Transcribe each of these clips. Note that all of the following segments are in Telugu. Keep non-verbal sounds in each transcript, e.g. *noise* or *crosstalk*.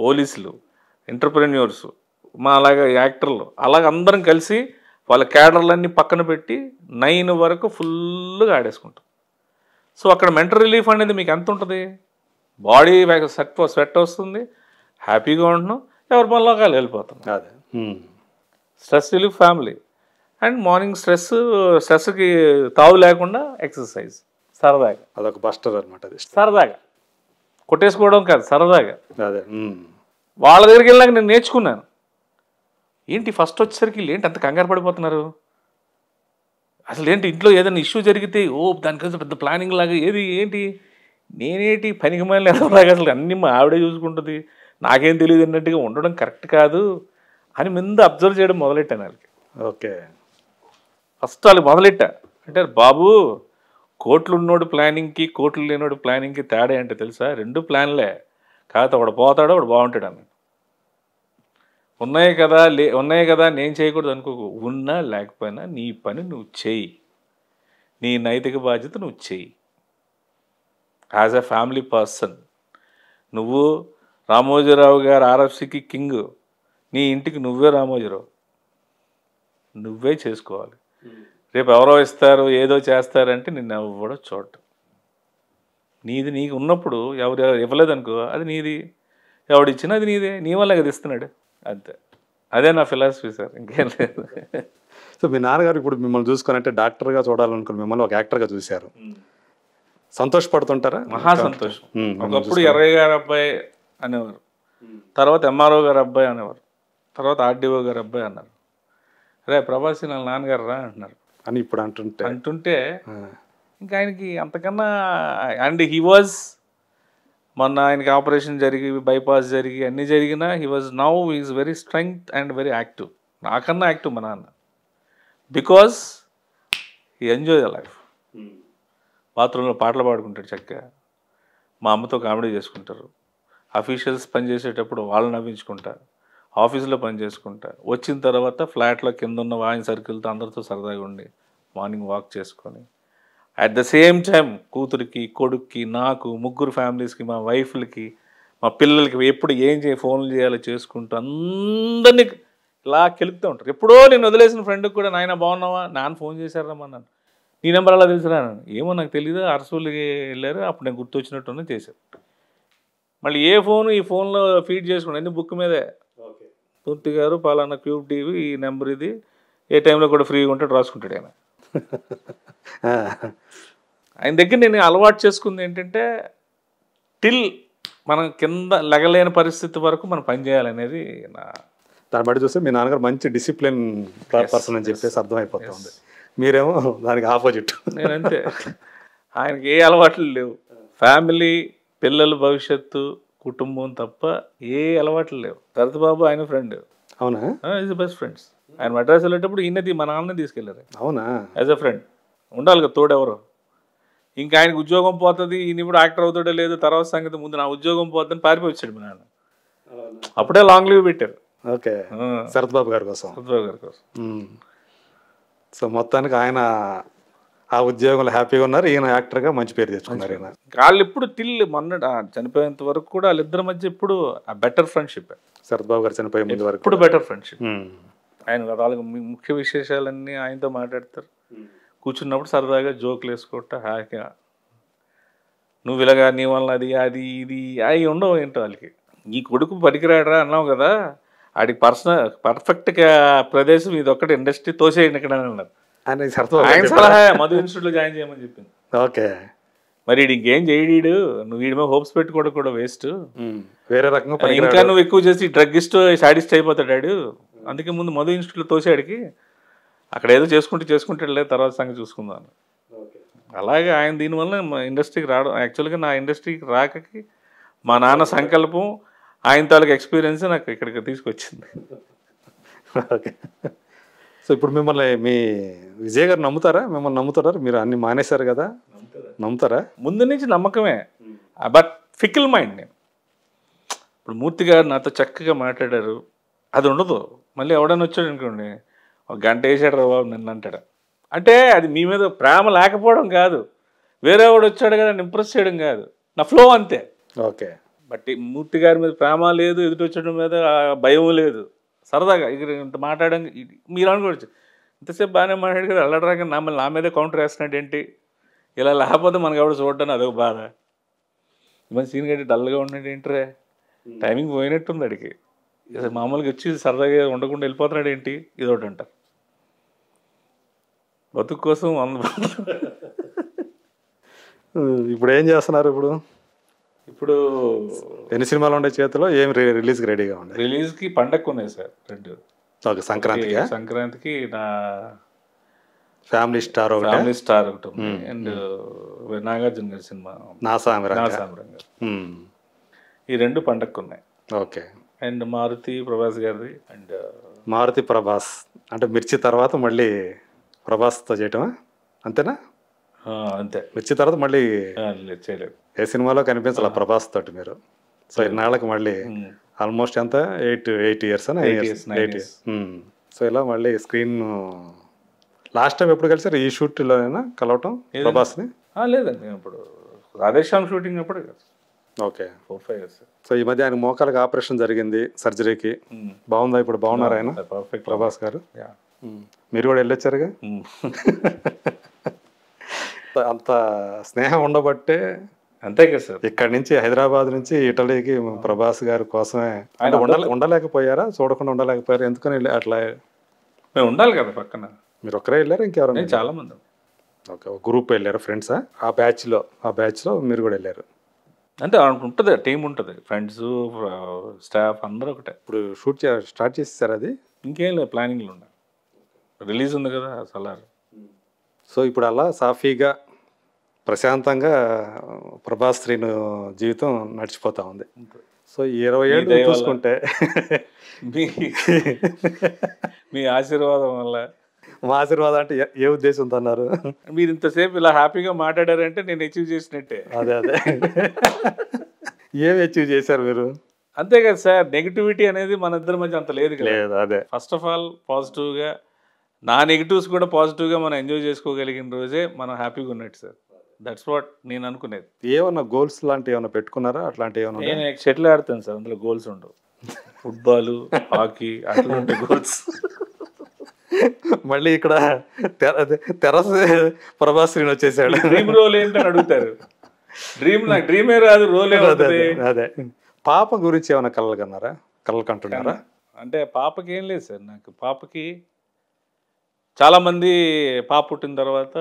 పోలీసులు ఎంటర్ప్రెన్యూర్స్ మా అలాగే యాక్టర్లు అలాగ అందరం కలిసి వాళ్ళ క్యాడర్లన్నీ పక్కన పెట్టి నైన్ వరకు ఫుల్గా ఆడేసుకుంటాం సో అక్కడ మెంటల్ రిలీఫ్ అనేది మీకు ఎంత ఉంటుంది బాడీ సెట్ స్వెట్ వస్తుంది హ్యాపీగా ఉంటున్నాం ఎవరి పనిలోకాలు వెళ్ళిపోతాం అదే stress relief family and morning stress స్ట్రెస్కి తావు లేకుండా ఎక్సర్సైజ్ సరదాగా అదొక బస్టర్ అనమాట అది సరదాగా కొట్టేసుకోవడం కాదు సరదాగా అదే వాళ్ళ దగ్గరికి వెళ్ళినాక నేను నేర్చుకున్నాను ఏంటి ఫస్ట్ వచ్చేసరికి ఏంటి అంత కంగారు పడిపోతున్నారు అసలు ఏంటి ఇంట్లో ఏదైనా ఇష్యూ జరిగితే ఓ దానికోసం పెద్ద ప్లానింగ్ లాగా ఏది ఏంటి నేనేంటి పనికి మళ్ళీ ఎలాగా అసలు అన్నీ మా ఆవిడే చూసుకుంటుంది నాకేం తెలియదు అన్నట్టుగా ఉండడం కరెక్ట్ కాదు అని ముందు అబ్జర్వ్ చేయడం మొదలెట్టాను వాళ్ళకి ఓకే ఫస్ట్ వాళ్ళు మొదలెట్టా అంటే బాబు కోట్లు ఉన్నోడు ప్లానింగ్కి కోట్లు లేనోడు ప్లానింగ్కి తేడా అంటే తెలుసా రెండు ప్లాన్లే కాకపోతే వాడు పోతాడు వాడు బాగుంటాడు అన్నాడు ఉన్నాయి కదా లే ఉన్నాయి కదా నేను చేయకూడదు అనుకో ఉన్నా లేకపోయినా నీ పని నువ్వు చేయి నీ నైతిక బాధ్యత నువ్వు చేయి యాజ్ ఎ ఫ్యామిలీ పర్సన్ నువ్వు రామోజీరావు గారు ఆర్ఎఫ్సికి కింగ్ నీ ఇంటికి నువ్వే రామోజీరావు నువ్వే చేసుకోవాలి రేపు ఎవరో ఇస్తారు ఏదో చేస్తారంటే నిన్ను ఎవ్వడో చూడటం నీది నీకు ఉన్నప్పుడు ఎవరు ఇవ్వలేదు అనుకో అది నీది ఎవడిచ్చినా అది నీదే నీ వల్ల కదా ఇస్తున్నాడు అంతే అదే నా ఫిలాసఫీ సార్ ఇంకేం లేదు సో మీ నాన్నగారు ఇప్పుడు మిమ్మల్ని చూసుకొని అంటే డాక్టర్గా చూడాలనుకుని మిమ్మల్ని ఒక యాక్టర్గా చూశారు సంతోషపడుతుంటారా మహా సంతోషం ఒకప్పుడు ఎర్రయ్య గారు అబ్బాయి అనేవారు తర్వాత ఎంఆర్ఓ గారు అబ్బాయి అనేవారు తర్వాత ఆర్డీఓ గారు అబ్బాయి అన్నారు రే ప్రభాసి నాన్నగారు రా అంటున్నారు అని ఇప్పుడు అంటుంటే అంటుంటే ఇంకా ఆయనకి అంతకన్నా అండ్ హీ వాజ్ మొన్న ఆయనకి ఆపరేషన్ జరిగి బైపాస్ జరిగి అన్నీ జరిగినా he was now is very strength and very active నాకన్నా యాక్టివ్ మా నాన్న because he enjoy the life బాత్రూంలో పాటలు పాడుకుంటాడు చక్కగా మా అమ్మతో కామెడీ చేసుకుంటారు అఫీషియల్స్ పనిచేసేటప్పుడు వాళ్ళు నవ్వించుకుంటారు ఆఫీస్లో పని చేసుకుంటా వచ్చిన తర్వాత ఫ్లాట్లో కింద ఉన్న వాయిన్ సర్కిల్తో అందరితో సరదాగా ఉండి మార్నింగ్ వాక్ చేసుకొని అట్ ద సేమ్ టైం కూతురికి కొడుక్కి నాకు ముగ్గురు ఫ్యామిలీస్కి మా వైఫ్లకి మా పిల్లలకి ఎప్పుడు ఏం చేయ ఫోన్లు చేయాలో చేసుకుంటూ అందరినీ ఇలా కెలుపుతూ ఉంటారు ఎప్పుడో నేను వదిలేసిన ఫ్రెండ్కి కూడా నాయన బాగున్నావా నాన్న ఫోన్ చేశారమ్మా నన్ను నీ నెంబర్ అలా తెలిసినా ఏమో నాకు తెలియదు అరసూలకి వెళ్ళారు అప్పుడు నేను గుర్తొచ్చినట్టు చేశారు మళ్ళీ ఏ ఫోను ఈ ఫోన్లో ఫీడ్ చేసుకున్నాను బుక్ మీదే మూర్తి గారు పాలన క్యూబ్ టీవీ ఈ నెంబర్ ఇది ఏ టైంలో కూడా ఫ్రీగా ఉంటాడు రాసుకుంటాడు ఆయన ఆయన దగ్గర నేను అలవాటు చేసుకుంది ఏంటంటే టిల్ మనం కింద లెగలేని పరిస్థితి వరకు మనం పనిచేయాలనేది నా దాన్ని బట్టి చూస్తే మీ నాన్నగారు మంచి డిసిప్లిన్ పర్సన్ అని చెప్పేసి అర్థమైపోతుంది మీరేమో దానికి ఆపోజిట్ నేనంటే ఆయనకి ఏ అలవాట్లు లేవు ఫ్యామిలీ పిల్లల భవిష్యత్తు కుటుంబం తప్ప ఏ అలవాట్లు లేవు శరత్ బాబు ఆయన ఫ్రెండ్ అవునా ఈజ్ బెస్ట్ ఫ్రెండ్స్ ఆయన మెడ్రాస్ వెళ్ళేటప్పుడు ఈయన మా నాన్నే తీసుకెళ్లారు అవునా యాజ్ అ ఫ్రెండ్ ఉండాలి కదా తోడెవరు ఇంకా ఆయనకు ఉద్యోగం పోతుంది ఈయన ఇప్పుడు యాక్టర్ అవుతాడో లేదు తర్వాత సంగతి ముందు నా ఉద్యోగం పోతుందని పారిపోయించాడు మా నాన్న అప్పుడే లాంగ్ లీవ్ పెట్టారు ఓకే శరత్ బాబు గారి కోసం శరత్ బాబు గారి కోసం సో మొత్తానికి ఆయన ఆ ఉద్యోగంలో హ్యాపీగా ఉన్నారు ఈయన యాక్టర్గా మంచి పేరు తెచ్చుకున్నారు ఈయన వాళ్ళు ఇప్పుడు టిల్ మొన్న చనిపోయేంత వరకు కూడా వాళ్ళిద్దరి మధ్య ఇప్పుడు బెటర్ ఫ్రెండ్షిప్ శరద్బాబు గారు చనిపోయే ముందు వరకు ఇప్పుడు బెటర్ ఫ్రెండ్షిప్ ఆయన వాళ్ళకి ముఖ్య విశేషాలన్నీ ఆయనతో మాట్లాడతారు కూర్చున్నప్పుడు సరదాగా జోకులు వేసుకుంటా హ్యాపీగా నువ్వు ఇలాగా నీ వల్ల అది అది ఇది అవి ఉండవు ఏంటో వాళ్ళకి నీ కొడుకు పనికిరాడరా అన్నావు కదా వాడికి పర్సనల్ పర్ఫెక్ట్గా ప్రదేశం ఇది ఒక్కటి ఇండస్ట్రీ తోసేయండి ఇక్కడ అన్నారు అని ఆయన సలహా మధు ఇన్స్టిట్యూట్లో జాయిన్ చేయమని చెప్పింది ఓకే మరి ఇంకేం చేయడీడు నువ్వు వీడి మీద హోప్స్ పెట్టుకోవడం కూడా వేస్ట్ వేరే రకంగా ఇంకా నువ్వు ఎక్కువ చేసి డ్రగ్గిస్ట్ సాటిస్ట్ అయిపోతాడాడు అందుకే ముందు మధు ఇన్స్టిట్యూట్లో తోసాడికి అక్కడ ఏదో చేసుకుంటూ చేసుకుంటాడు లేదు తర్వాత సంగతి చూసుకుందాం అలాగే ఆయన దీనివల్ల ఇండస్ట్రీకి రావడం యాక్చువల్గా నా ఇండస్ట్రీకి రాకకి మా నాన్న సంకల్పం ఆయన తాలూకు ఎక్స్పీరియన్స్ నాకు ఇక్కడికి తీసుకొచ్చింది ఓకే సో ఇప్పుడు మిమ్మల్ని మీ విజయ్ గారు నమ్ముతారా మిమ్మల్ని నమ్ముతారా మీరు అన్ని మానేశారు కదా నమ్ముతారా ముందు నుంచి నమ్మకమే బట్ ఫికిల్ మైండ్ నేను ఇప్పుడు మూర్తి గారు నాతో చక్కగా మాట్లాడారు అది ఉండదు మళ్ళీ ఎవడన్నా వచ్చాడు అనుకోండి ఒక గంట వేసాడు రా బాబు నిన్న అంటాడు అంటే అది మీ మీద ప్రేమ లేకపోవడం కాదు వేరే వాడు వచ్చాడు కదా ఇంప్రెస్ చేయడం కాదు నా ఫ్లో అంతే ఓకే బట్ మూర్తి గారి మీద ప్రేమ లేదు ఎదుటి వచ్చడం మీద భయం లేదు సరదాగా ఇక్కడ ఇంత మాట్లాడడానికి మీరు అనుకోవచ్చు ఇంతసేపు బాగానే మాట్లాడి కదా అల్లడరాక నా నా మీదే కౌంటర్ వేస్తున్నాడు ఏంటి ఇలా లేకపోతే మనకు ఎవడు చూడటం అదొక బాధ మన సీన్ కంటే డల్గా ఉన్నాడు ఏంటరే టైమింగ్ పోయినట్టుంది అడిగి మామూలుగా వచ్చి సరదాగా ఉండకుండా వెళ్ళిపోతున్నాడు ఏంటి ఇదొకటి అంటారు బతుకు కోసం అంద *laughs* ఇప్పుడు ఏం చేస్తున్నారు ఇప్పుడు ఇప్పుడు ఎన్ని సినిమాలు ఉండే చేతిలో ఏం రిలీజ్ రెడీగా ఉంది రిలీజ్ కి పండగ ఉన్నాయి సార్ రెండు సంక్రాంతి సంక్రాంతికి సంక్రాంతికి నా ఫ్యామిలీ స్టార్ ఒకటి ఫ్యామిలీ స్టార్ ఒకటి అండ్ నాగార్జున గారి సినిమా నా సామరంగా ఈ రెండు పండగ ఉన్నాయి ఓకే అండ్ మారుతి ప్రభాస్ గారిది అండ్ మారుతి ప్రభాస్ అంటే మిర్చి తర్వాత మళ్ళీ ప్రభాస్తో చేయటమా అంతేనా అంతే వచ్చిన తర్వాత మళ్ళీ ఏ సినిమాలో కనిపించాలి ప్రభాస్ తోటి మీరు సో ఇన్నాళ్ళకి మళ్ళీ ఆల్మోస్ట్ ఎంత ఎయిట్ ఎయిట్ ఇయర్స్ అని ఎయిట్ ఇయర్స్ సో ఇలా మళ్ళీ స్క్రీన్ లాస్ట్ టైం ఎప్పుడు కలిసారు ఈ షూట్లోనైనా కలవటం ప్రభాస్ని లేదండి ఇప్పుడు Radhe Shyam shooting okay four five years so ఈ మధ్య ఆయన మోకాలకు ఆపరేషన్ జరిగింది సర్జరీకి బాగుందా ఇప్పుడు బాగున్నారు ఆయన పర్ఫెక్ట్ ప్రభాస్ గారు మీరు కూడా వెళ్ళొచ్చారుగా *laughs* అంత స్నేహం ఉండబట్టే అంతే కదా సార్ ఇక్కడ నుంచి హైదరాబాద్ నుంచి ఇటలీకి ప్రభాస్ గారి కోసమే అంటే ఉండలేకపోయారా చూడకుండా ఉండలేకపోయారు ఎందుకని అట్లా మేము ఉండాలి కదా పక్కన మీరు ఒక్కరే వెళ్ళారు ఇంకెవరైనా చాలా మంది ఓకే ఒక గ్రూప్ వెళ్ళారు ఫ్రెండ్సా ఆ బ్యాచ్లో ఆ బ్యాచ్లో మీరు కూడా వెళ్ళారు అంటే ఉంటుంది టీం ఉంటుంది ఫ్రెండ్స్ స్టాఫ్ అందరూ ఒకటే ఇప్పుడు షూట్ స్టార్ట్ చేసేసారు అది ఇంకేం లేదు ప్లానింగ్లు ఉండాలి రిలీజ్ ఉంది కదా సలార్ సో ఇప్పుడు అలా సాఫీగా ప్రశాంతంగా ప్రభాస్ శ్రీను జీవితం నడిచిపోతూ ఉంది సో ఇరవై ఏళ్ళు చూసుకుంటే *laughs* మీ మీ ఆశీర్వాదం వల్ల మా ఆశీర్వాదం అంటే ఏ ఉద్దేశంతో అన్నారు మీరు ఇంతసేపు ఇలా హ్యాపీగా మాట్లాడారంటే నేను అచీవ్ చేసినట్టే అదే అదే ఏమి అచీవ్ చేశారు మీరు అంతే కదా సార్ నెగిటివిటీ అనేది మన ఇద్దరి మధ్య అంత లేదు కదా అదే ఫస్ట్ ఆఫ్ ఆల్ పాజిటివ్గా నా నెగిటివ్స్ కూడా పాజిటివ్గా మనం ఎంజాయ్ చేసుకోగలిగిన రోజే మనం హ్యాపీగా ఉన్నట్టు సార్ దట్స్ వాట్ నేను అనుకునేది ఏమన్నా గోల్స్ లాంటి ఏమైనా పెట్టుకున్నారా అట్లాంటి ఏమైనా నేను షటిల్ ఆడతాను సార్ అందులో గోల్స్ ఉండవు ఫుట్బాల్ హాకీ అట్లాంటి గోల్స్ మళ్ళీ ఇక్కడ తెరస్ ప్రభాస్ శ్రీని వచ్చేసాడు డ్రీమ్ రోల్ ఏంటని అడుగుతారు డ్రీమ్ నాకు డ్రీమే రాదు రోలే అదే పాప గురించి ఏమైనా కలలు కన్నారా కలలు కంటున్నారా అంటే పాపకి ఏం లేదు సార్ నాకు పాపకి చాలామంది పాప పుట్టిన తర్వాత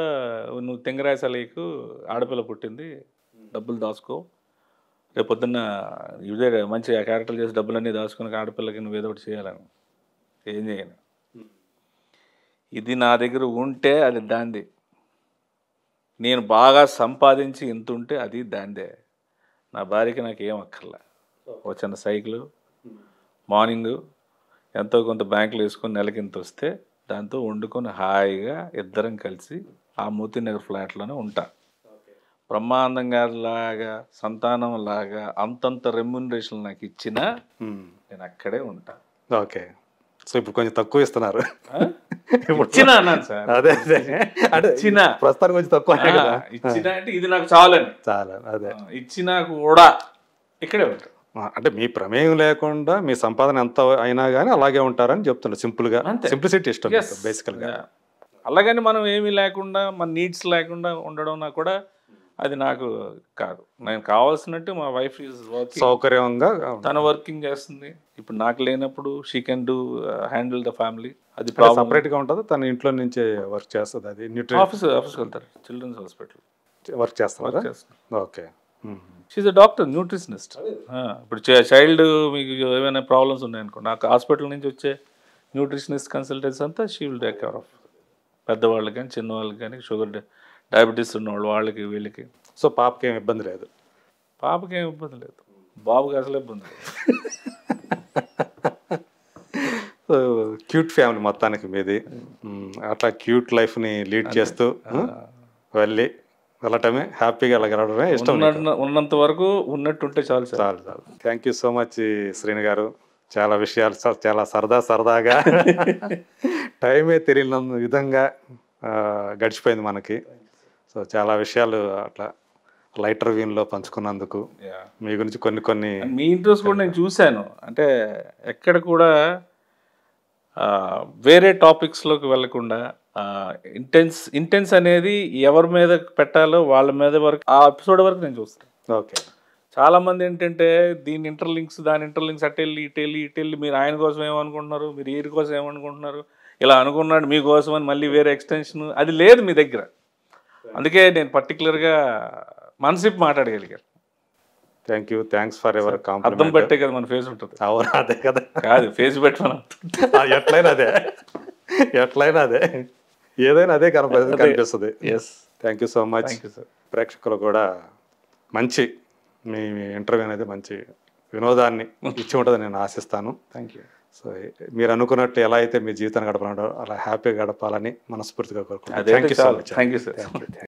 నువ్వు తెంగరాయసలీకు ఆడపిల్ల పుట్టింది డబ్బులు దాచుకో రేపు పొద్దున్న ఇదే మంచి క్యారెక్టర్ చేసి డబ్బులన్నీ దాచుకుని ఆడపిల్లకి నువ్వు ఏదో ఒకటి చేయాలని ఏం చేయను ఇది నా దగ్గర ఉంటే అది దాంది నేను బాగా సంపాదించి ఇంత ఉంటే అది దాందే నా భార్యకి నాకు ఏం అక్కర్లా ఓ చిన్న సైకిల్ మార్నింగు ఎంతో కొంత బ్యాంకులు వేసుకొని నెలకి ఇంత వస్తే దాంతో వండుకొని హాయిగా ఇద్దరం కలిసి ఆ మోతీనగర్ ఫ్లాట్లోనే ఉంటా బ్రహ్మానందం గారి లాగా సంతానం లాగా అంతంత రెమ్యునరేషన్ నాకు ఇచ్చిన నేను అక్కడే ఉంటా ఓకే సో ఇప్పుడు కొంచెం తక్కువ ఇస్తున్నారు ఇచ్చినా అదే అదే ప్రస్తుతానికి కొంచెం తక్కువ ఇచ్చిన అంటే ఇది నాకు చాలా అదే ఇచ్చినా కూడా ఇక్కడే ఉంటా అంటే మీ ప్రమేయం లేకుండా మీ సంపాదన ఎంత అయినా కానీ అలాగే ఉంటారని చెప్తున్నారు సింపుల్గా సింప్లిసిటీ ఇష్టం బేసికల్గా అలాగని మనం ఏమీ లేకుండా మన నీడ్స్ లేకుండా ఉండడం కూడా అది నాకు కాదు నేను కావాల్సినట్టు మా వైఫ్ సౌకర్యంగా తన వర్కింగ్ చేస్తుంది ఇప్పుడు నాకు లేనప్పుడు she can do uh, handle the family అది సపరేట్ గా ఉంటుంది తన ఇంట్లో నుంచే వర్క్ చేస్తుంది అది ఆఫీస్ ఆఫీస్కి వెళ్తారు చిల్డ్రన్స్ హాస్పిటల్ వర్క్ చేస్తారు okay she a doctor nutritionist ఇప్పుడు చైల్డ్ మీకు ఏమైనా ప్రాబ్లమ్స్ ఉన్నాయనుకో నాకు హాస్పిటల్ నుంచి వచ్చే న్యూట్రిషనిస్ట్ కన్సల్టెన్స్ అంతా she will take care of పెద్దవాళ్ళకి కానీ చిన్నవాళ్ళకి కానీ షుగర్ డయాబెటీస్ ఉన్నవాళ్ళు వాళ్ళకి వీళ్ళకి సో పాపకి ఏమి ఇబ్బంది లేదు పాపకి ఏమి ఇబ్బంది లేదు బాబుకి అసలు ఇబ్బంది లేదు క్యూట్ *laughs* ఫ్యామిలీ మొత్తానికి మీది hmm. అట్లా క్యూట్ లైఫ్ని లీడ్ చేస్తూ వెళ్ళి వెళ్ళటమే హ్యాపీగా అలా గడవడమే ఇష్టం ఉన్నంత వరకు ఉన్నట్టు ఉంటే చాలు చాలు చాలు thank you so much Srini garu చాలా విషయాలు చాలా సరదా సరదాగా *laughs* టైమే తెలియని విధంగా గడిచిపోయింది మనకి సో చాలా విషయాలు అట్లా లైటర్ వీన్లో పంచుకున్నందుకు మీ గురించి కొన్ని కొన్ని మీ ఇంట్రెస్ట్ కూడా నేను చూశాను అంటే ఎక్కడ కూడా వేరే టాపిక్స్లోకి వెళ్లకుండా ఇంటెన్స్ ఇంటెన్స్ అనేది ఎవరి మీద పెట్టాలో వాళ్ళ మీద వరకు ఆ ఎపిసోడ్ వరకు నేను చూస్తాను ఓకే చాలామంది ఏంటంటే దీని ఇంటర్లింక్స్ దాని ఇంటర్లింక్స్ వెళ్ళి ఇటు వెళ్ళి మీరు ఆయన కోసం ఏమనుకుంటున్నారు మీరు వీరి కోసం ఏమనుకుంటున్నారు ఇలా అనుకున్నాడు మీకోసం అని మళ్ళీ వేరే ఎక్స్టెన్షన్ అది లేదు మీ దగ్గర అందుకే నేను పర్టికులర్గా మనసిప్ మాట్లాడగలిగాను thank you thanks for ever అర్థం పెట్టే కదా మన ఫేస్ ఉంటుంది అవును అదే కదా కాదు ఫేస్ పెట్టమని ఎట్లయినా అదే ఎట్లయినా అదే ఏదైనా అదే కనపడి కనిపిస్తుంది yes thank you so much ప్రేక్షకులు కూడా మంచి మీ ఇంటర్వ్యూ అనేది మంచి వినోదాన్ని *laughs* ఇచ్చి ఉంటుందని నేను ఆశిస్తాను థ్యాంక్ యూ సో మీరు అనుకున్నట్టు ఎలా అయితే మీ జీవితాన్ని గడపాలంటే అలా హ్యాపీగా గడపాలని మనస్ఫూర్తిగా కోరుకుంటున్నాను thank you so much thank you sir